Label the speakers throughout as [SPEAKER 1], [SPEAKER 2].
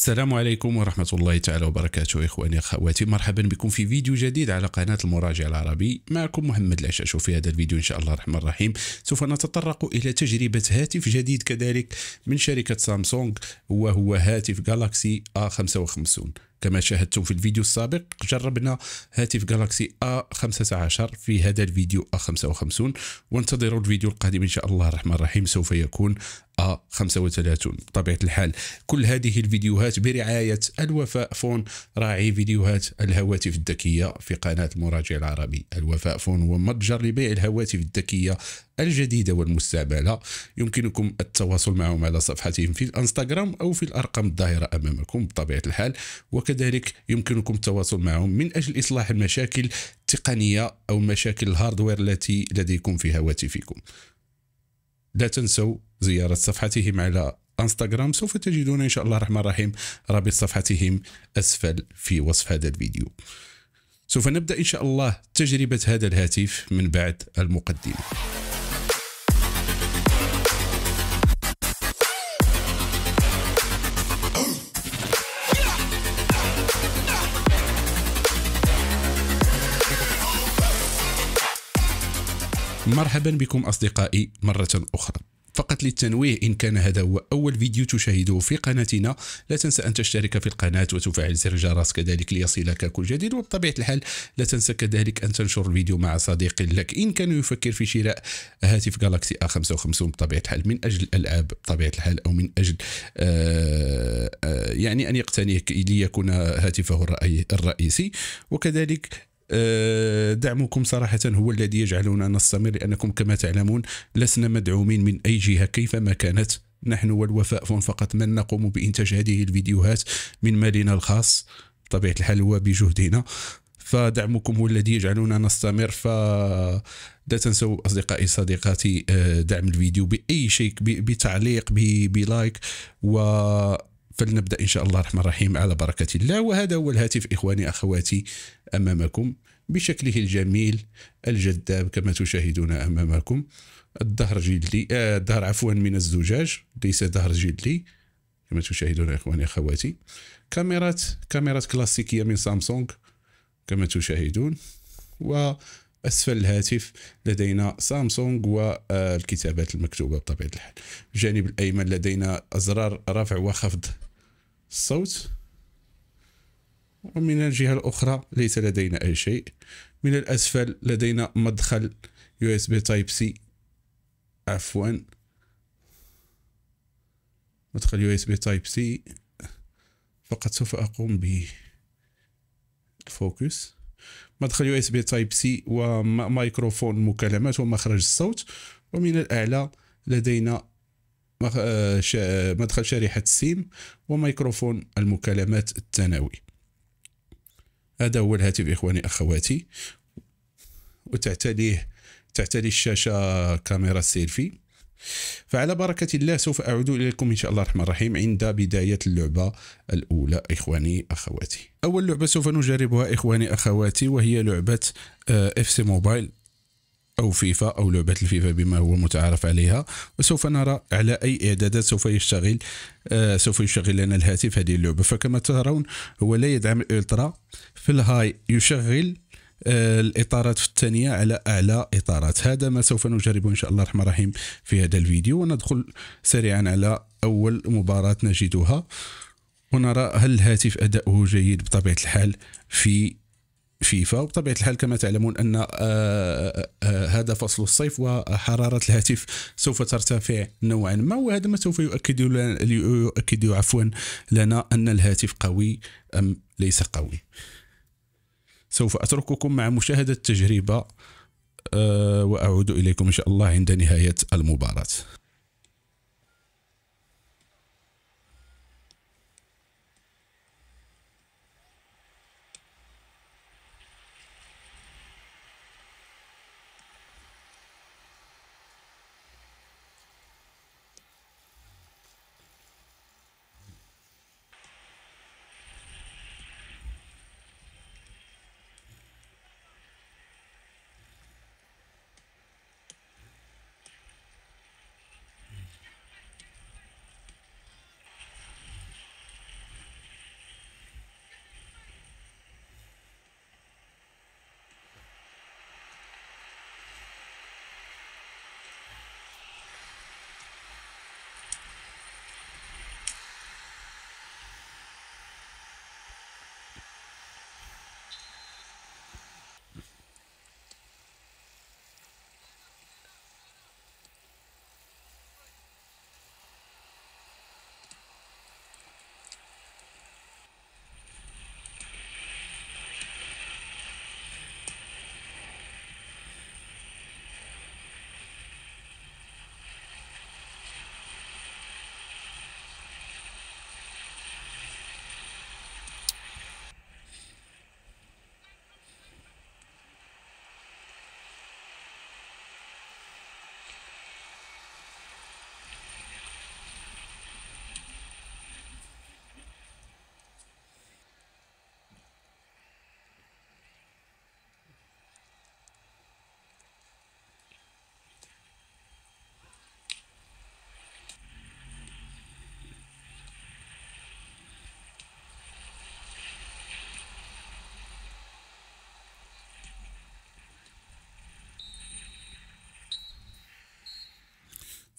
[SPEAKER 1] السلام عليكم ورحمة الله تعالى وبركاته إخواني أخواتي مرحبا بكم في فيديو جديد على قناة المراجع العربي معكم محمد العشاش وفي هذا الفيديو إن شاء الله الرحمن الرحيم سوف نتطرق إلى تجربة هاتف جديد كذلك من شركة سامسونج وهو هاتف جالاكسي A55 كما شاهدتم في الفيديو السابق جربنا هاتف جالاكسي A15 في هذا الفيديو A55 وانتظروا الفيديو القادم إن شاء الله الرحمن الرحيم سوف يكون A35 بطبيعة الحال كل هذه الفيديوهات برعاية الوفاء فون راعي فيديوهات الهواتف الذكية في قناة المراجع العربي الوفاء فون هو متجر لبيع الهواتف الذكية الجديدة والمستعملة يمكنكم التواصل معهم على صفحتهم في الانستغرام أو في الأرقام الظاهرة أمامكم بطبيعة الحال وك وكذلك يمكنكم التواصل معهم من أجل إصلاح المشاكل التقنية أو مشاكل الهاردوير التي لديكم في هواتفكم لا تنسوا زيارة صفحتهم على انستغرام سوف تجدون ان شاء الله الرحمن الرحيم رابط صفحتهم اسفل في وصف هذا الفيديو سوف نبدا ان شاء الله تجربه هذا الهاتف من بعد المقدمه مرحبا بكم أصدقائي مرة أخرى فقط للتنويه إن كان هذا هو أول فيديو تشاهده في قناتنا لا تنسى أن تشترك في القناة وتفعل زر الجرس كذلك ليصلك كل جديد وبطبيعة الحال لا تنسى كذلك أن تنشر الفيديو مع صديق لك إن كان يفكر في شراء هاتف جالاكسي A55 بطبيعة الحال من أجل الألعاب بطبيعة الحال أو من أجل آآ آه، آآ آه، يعني أن يقتنيه ليكون هاتفه الرئيسي وكذلك آه، دعمكم صراحة هو الذي يجعلنا نستمر لأنكم كما تعلمون لسنا مدعومين من أي جهة كيفما كانت نحن والوفاء فقط من نقوم بإنتاج هذه الفيديوهات من مالنا الخاص بطبيعة الحال هو بجهدنا فدعمكم هو الذي يجعلنا نستمر ف لا تنسوا أصدقائي صديقاتي آه، دعم الفيديو بأي شيء بتعليق بلايك و فلنبدا ان شاء الله الرحمن الرحيم على بركه الله وهذا هو الهاتف اخواني اخواتي امامكم بشكله الجميل الجذاب كما تشاهدون امامكم الظهر جلدي الظهر آه عفوا من الزجاج ليس ظهر جلدي كما تشاهدون اخواني اخواتي كاميرات كاميرات كلاسيكيه من سامسونج كما تشاهدون واسفل الهاتف لدينا سامسونج والكتابات المكتوبه بطبيعه الحال الجانب الايمن لدينا ازرار رفع وخفض الصوت ومن الجهة الأخرى ليس لدينا أي شيء من الأسفل لدينا مدخل USB Type C عفوا مدخل USB Type C فقط سوف أقوم به الفوكس مدخل يو اس بي تايب سي ومايكروفون مكالمات ومخرج الصوت ومن الاعلى لدينا آه، آه، مدخل شريحة السيم وميكروفون المكالمات الثانوي هذا هو الهاتف إخواني أخواتي وتعتليه تعتلي الشاشة كاميرا السيلفي فعلى بركة الله سوف أعود إليكم إن شاء الله الرحمن الرحيم عند بداية اللعبة الأولى إخواني أخواتي أول لعبة سوف نجربها إخواني أخواتي وهي لعبة آه، اف سي موبايل أو فيفا أو لعبة الفيفا بما هو متعارف عليها وسوف نرى على أي إعدادات سوف يشتغل آه سوف يشغل لنا الهاتف هذه اللعبة فكما ترون هو لا يدعم الألترا في الهاي يشغل آه الإطارات في الثانية على أعلى إطارات هذا ما سوف نجربه إن شاء الله الرحمن الرحيم في هذا الفيديو وندخل سريعا على أول مباراة نجدها ونرى هل الهاتف أداؤه جيد بطبيعة الحال في فيفا وبطبيعه الحال كما تعلمون ان آه، آه، آه، هذا فصل الصيف وحراره الهاتف سوف ترتفع نوعا ما وهذا ما سوف يؤكد يؤكد عفوا لنا ان الهاتف قوي ام ليس قوي سوف اترككم مع مشاهده التجربه واعود اليكم ان شاء الله عند نهايه المباراه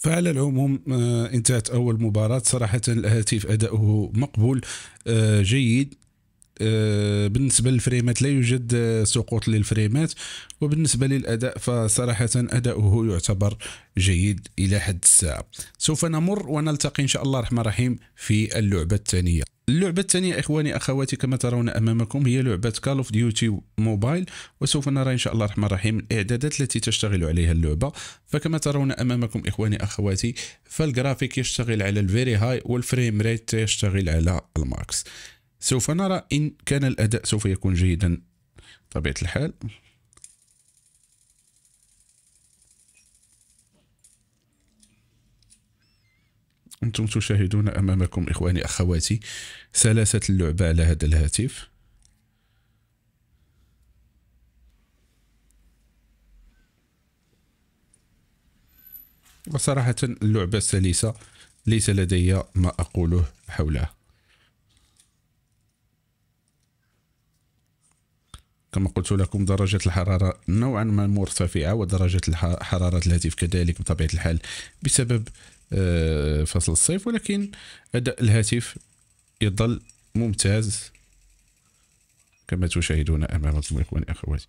[SPEAKER 1] فعلى العموم آه، انتهت أول مباراة صراحة الهاتف أداؤه مقبول آه، جيد آه، بالنسبة للفريمات لا يوجد آه، سقوط للفريمات وبالنسبة للأداء فصراحة أداؤه يعتبر جيد إلى حد الساعة سوف نمر ونلتقي إن شاء الله الرحمن الرحيم في اللعبة الثانية اللعبة الثانية إخواني أخواتي كما ترون أمامكم هي لعبة كال أوف ديوتي موبايل وسوف نرى إن شاء الله الرحمن الرحيم الإعدادات التي تشتغل عليها اللعبة فكما ترون أمامكم إخواني أخواتي فالجرافيك يشتغل على الفيري هاي والفريم ريت يشتغل على الماكس سوف نرى إن كان الأداء سوف يكون جيدا طبيعة الحال أنتم تشاهدون أمامكم إخواني أخواتي سلاسة اللعبة على هذا الهاتف وصراحة اللعبة سلسة ليس لدي ما أقوله حولها كما قلت لكم درجة الحرارة نوعا ما مرتفعة ودرجة حرارة الهاتف كذلك بطبيعة الحال بسبب آه، فصل الصيف ولكن أداء الهاتف يظل ممتاز كما تشاهدون أمامكم إخواني أخواتي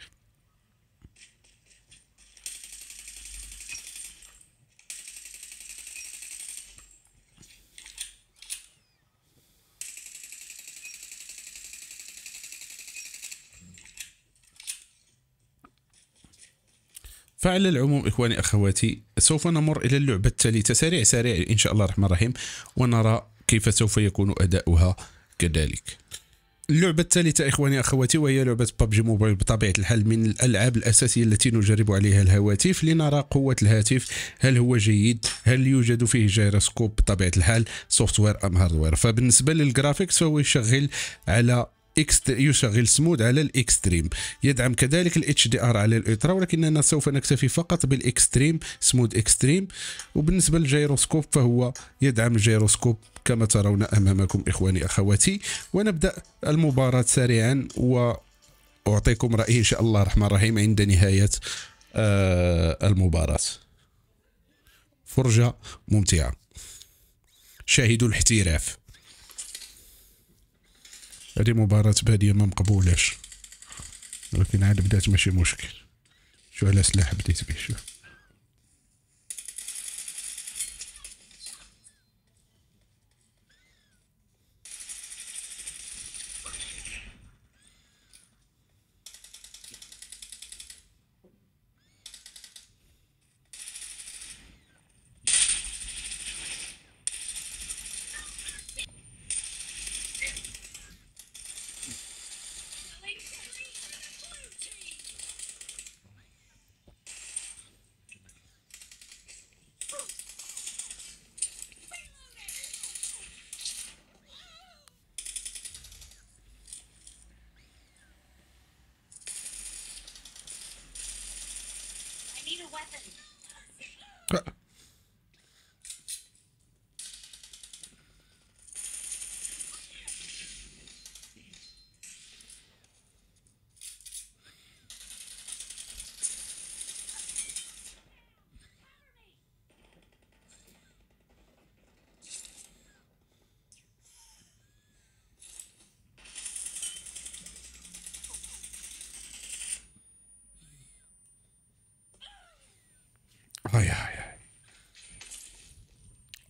[SPEAKER 1] فعلى العموم إخواني أخواتي سوف نمر إلى اللعبة الثالثة سريع سريع إن شاء الله الرحمن الرحيم ونرى كيف سوف يكون أداؤها كذلك اللعبة الثالثة إخواني أخواتي وهي لعبة ببجي موبايل بطبيعة الحال من الألعاب الأساسية التي نجرب عليها الهواتف لنرى قوة الهاتف هل هو جيد هل يوجد فيه جيروسكوب بطبيعة الحال سوفتوير أم هاردوير فبالنسبة للجرافيكس فهو يشغل على يشغل سمود على الاكستريم يدعم كذلك الاتش دي ار على الالترا ولكننا سوف نكتفي فقط بالاكستريم سمود اكستريم وبالنسبه للجيروسكوب فهو يدعم الجيروسكوب كما ترون امامكم اخواني اخواتي ونبدا المباراه سريعا واعطيكم رايي ان شاء الله الرحمن الرحيم عند نهايه آه، المباراه فرجه ممتعه شاهدوا الاحتراف هذه مباراة بادية ما مقبولاش ولكن عاد بدات ماشي مشكل شو على سلاح بديت به شوف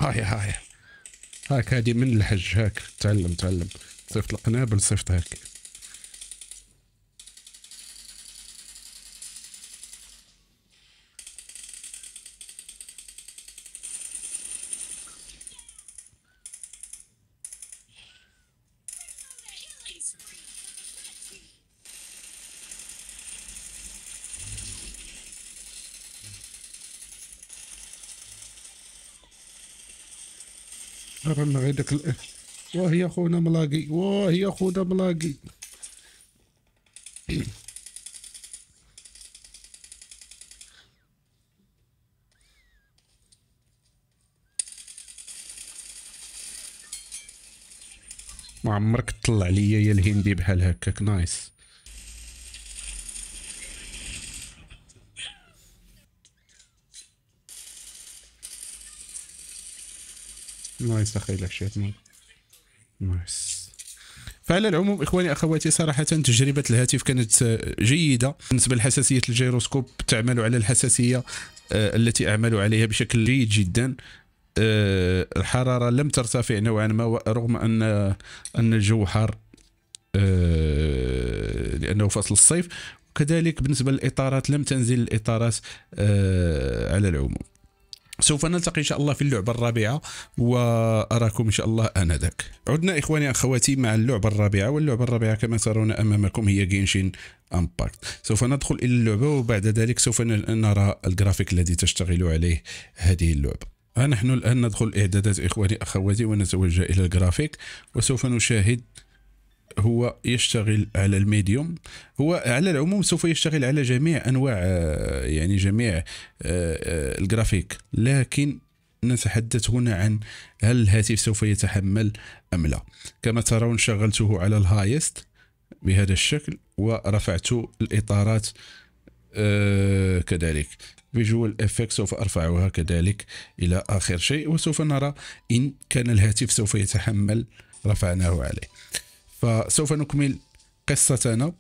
[SPEAKER 1] هاي هاي هاك هادي من الحج هاك تعلم تعلم صيفط القنابل صيفط هاك رانا غير داك الاف واه يا خونا ملاقي واه يا خونا ملاقي ما عمرك تطلع ليا يا الهندي بحال هكاك نايس نايس اخي لك شيء مال نايس فعلى العموم اخواني اخواتي صراحه تجربه الهاتف كانت جيده بالنسبه لحساسيه الجيروسكوب تعمل على الحساسيه آه، التي اعمل عليها بشكل جيد جدا آه، الحراره لم ترتفع نوعا ما رغم ان ان الجو حار آه، لانه فصل الصيف وكذلك بالنسبه للاطارات لم تنزل الاطارات على العموم سوف نلتقي ان شاء الله في اللعبه الرابعه واراكم ان شاء الله انذاك عدنا اخواني اخواتي مع اللعبه الرابعه واللعبه الرابعه كما ترون امامكم هي جينشين امباكت سوف ندخل الى اللعبه وبعد ذلك سوف نرى الجرافيك الذي تشتغل عليه هذه اللعبه آه، نحن الان ندخل اعدادات اخواني اخواتي ونتوجه الى الجرافيك وسوف نشاهد هو يشتغل على الميديوم هو على العموم سوف يشتغل على جميع انواع آه، يعني جميع آه، آه، الجرافيك لكن نتحدث هنا عن هل الهاتف سوف يتحمل ام لا كما ترون شغلته على الهايست بهذا الشكل ورفعت الاطارات كذلك فيجوال افكت سوف ارفعها كذلك الى اخر شيء وسوف نرى ان كان الهاتف سوف يتحمل رفعناه عليه فسوف نكمل قصتنا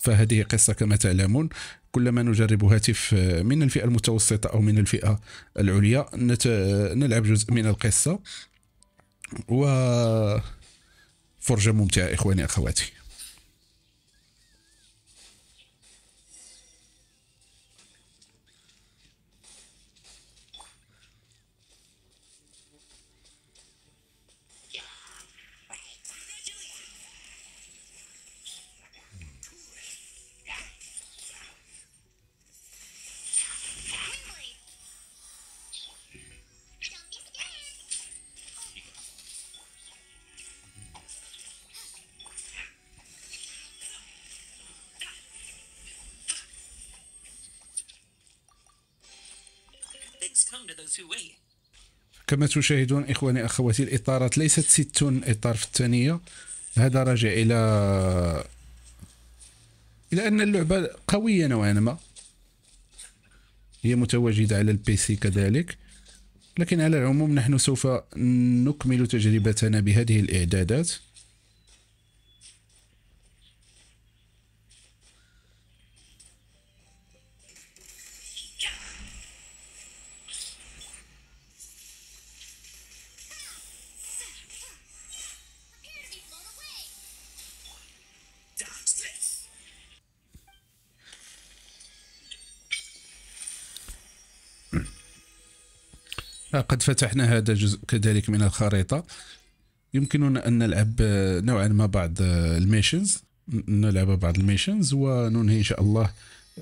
[SPEAKER 1] فهذه قصة كما تعلمون كلما نجرب هاتف من الفئة المتوسطة أو من الفئة العليا نت... نلعب جزء من القصة و فرجة ممتعة إخواني أخواتي كما تشاهدون إخواني أخواتي الإطارات ليست ستون إطار في الثانية هذا راجع إلى إلى أن اللعبة قوية نوعا ما هي متواجدة على البي سي كذلك لكن على العموم نحن سوف نكمل تجربتنا بهذه الإعدادات قد فتحنا هذا جزء كذلك من الخريطة يمكننا أن نلعب نوعا ما بعض الميشنز نلعب بعض الميشنز وننهي إن شاء الله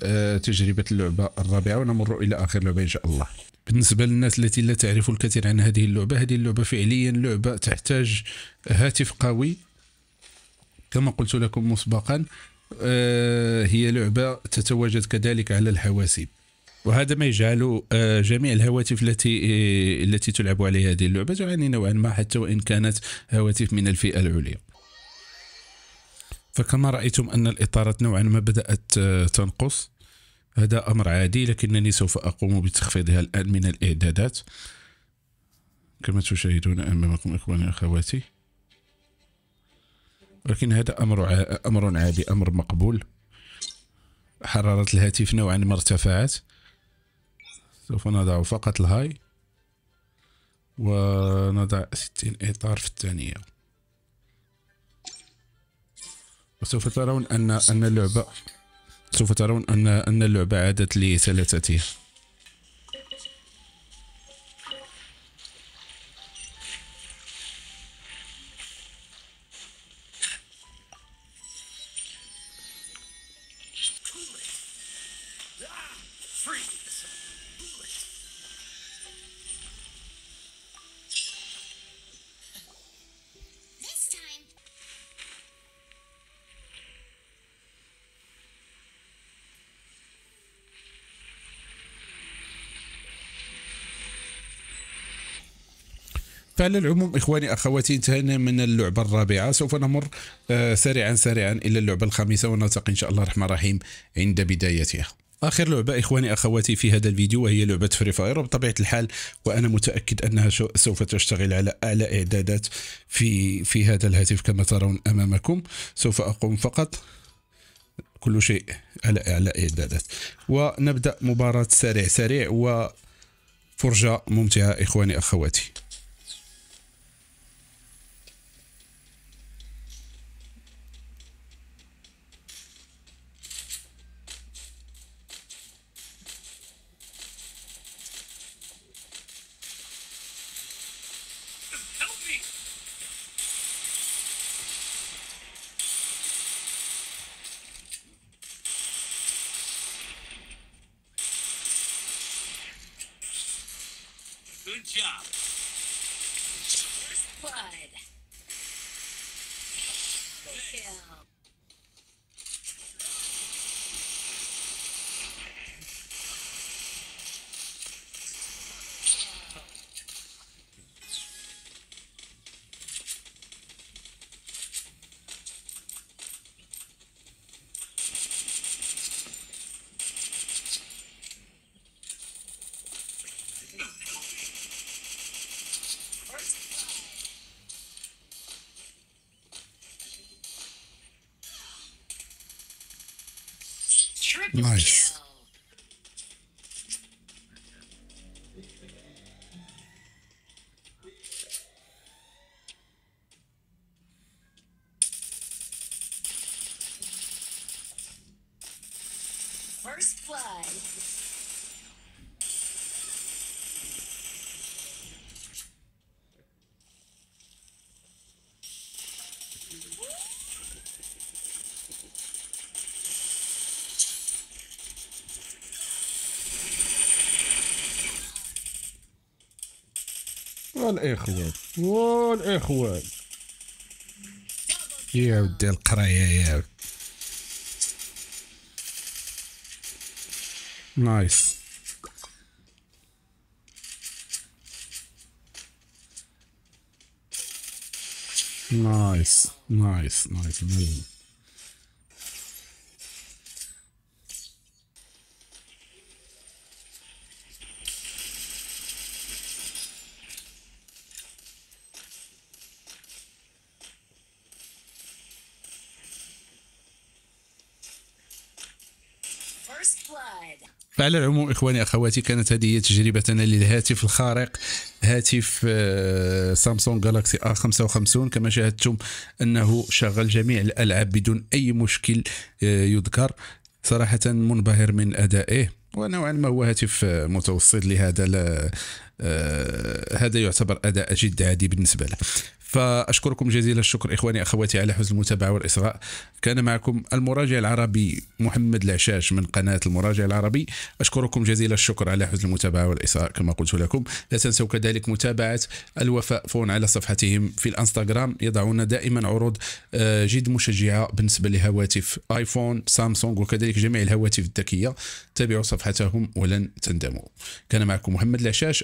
[SPEAKER 1] آه، تجربة اللعبة الرابعة ونمر إلى آخر لعبة إن شاء الله بالنسبة للناس التي لا تعرف الكثير عن هذه اللعبة هذه اللعبة فعليا لعبة تحتاج هاتف قوي كما قلت لكم مسبقا آه، هي لعبة تتواجد كذلك على الحواسيب وهذا ما يجعل آه، جميع الهواتف التي آه، التي تلعب عليها هذه اللعبه تعاني نوعا ما حتى وان كانت هواتف من الفئه العليا فكما رايتم ان الاطارات نوعا ما بدات آه، تنقص هذا امر عادي لكنني سوف اقوم بتخفيضها الان من الاعدادات كما تشاهدون امامكم اخواني واخواتي ولكن هذا امر امر عادي امر مقبول حراره الهاتف نوعا ما ارتفعت سوف نضع فقط الهاي ونضع ستين إطار في الثانية وسوف ترون أن أن اللعبة سوف ترون أن أن اللعبة عادت لسلاستها فعلى العموم إخواني أخواتي انتهينا من اللعبة الرابعة سوف نمر آه، سريعا سريعا إلى اللعبة الخامسة ونلتقي إن شاء الله الرحمن الرحيم عند بدايتها اخر لعبه اخواني اخواتي في هذا الفيديو وهي لعبه فري فاير بطبيعه الحال وانا متاكد انها سوف تشتغل على اعلى اعدادات في في هذا الهاتف كما ترون امامكم سوف اقوم فقط كل شيء على اعلى اعدادات ونبدا مباراه سريع سريع و فرجه ممتعه اخواني اخواتي Good job. First blood. Kill. Nice. الاخوان والاخوان يا ودي القرايه يا نايس نايس نايس نايس, نايس. على العموم اخواني اخواتي كانت هذه هي تجربتنا للهاتف الخارق هاتف سامسونج جالاكسي ا 55 كما شاهدتم انه شغل جميع الالعاب بدون اي مشكل آه، يذكر صراحه منبهر من ادائه ونوعا ما هو هاتف آه، متوسط لهذا آه، هذا يعتبر اداء جد عادي بالنسبه له فاشكركم جزيل الشكر اخواني اخواتي على حسن المتابعه والاصغاء كان معكم المراجع العربي محمد العشاش من قناه المراجع العربي اشكركم جزيل الشكر على حسن المتابعه والاصغاء كما قلت لكم لا تنسوا كذلك متابعه الوفاء فون على صفحتهم في الانستغرام يضعون دائما عروض آه، جد مشجعه بالنسبه لهواتف ايفون سامسونج وكذلك جميع الهواتف الذكيه تابعوا صفحتهم ولن تندموا كان معكم محمد العشاش